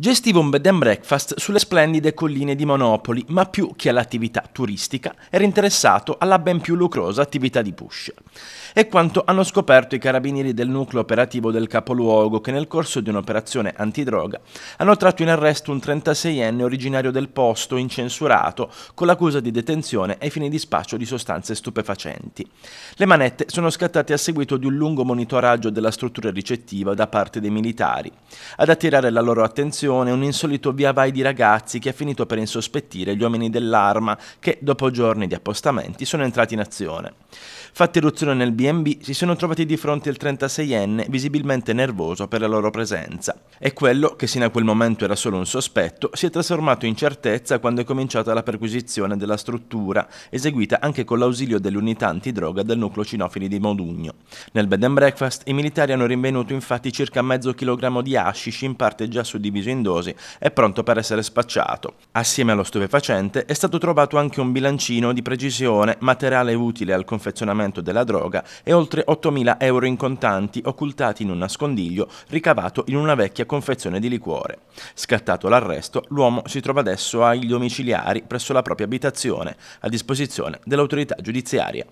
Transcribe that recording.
Gestiva un bed and breakfast sulle splendide colline di Monopoli, ma più che all'attività turistica era interessato alla ben più lucrosa attività di push. È quanto hanno scoperto i carabinieri del nucleo operativo del capoluogo che nel corso di un'operazione antidroga hanno tratto in arresto un 36enne originario del posto incensurato con l'accusa di detenzione ai fini di spaccio di sostanze stupefacenti. Le manette sono scattate a seguito di un lungo monitoraggio della struttura ricettiva da parte dei militari. Ad attirare la loro attenzione situazione un insolito via vai di ragazzi che ha finito per insospettire gli uomini dell'arma che, dopo giorni di appostamenti, sono entrati in azione. Fatta eruzione nel BB, si sono trovati di fronte al 36enne visibilmente nervoso per la loro presenza. E quello, che sino a quel momento era solo un sospetto, si è trasformato in certezza quando è cominciata la perquisizione della struttura, eseguita anche con l'ausilio dell'unità antidroga del nucleo cinofili di Modugno. Nel bed and breakfast i militari hanno rinvenuto infatti circa mezzo chilogrammo di hashish in parte già suddiviso in dosi è pronto per essere spacciato. Assieme allo stupefacente è stato trovato anche un bilancino di precisione, materiale utile al confezionamento della droga e oltre 8.000 euro in contanti occultati in un nascondiglio ricavato in una vecchia confezione di liquore. Scattato l'arresto, l'uomo si trova adesso agli domiciliari presso la propria abitazione, a disposizione dell'autorità giudiziaria.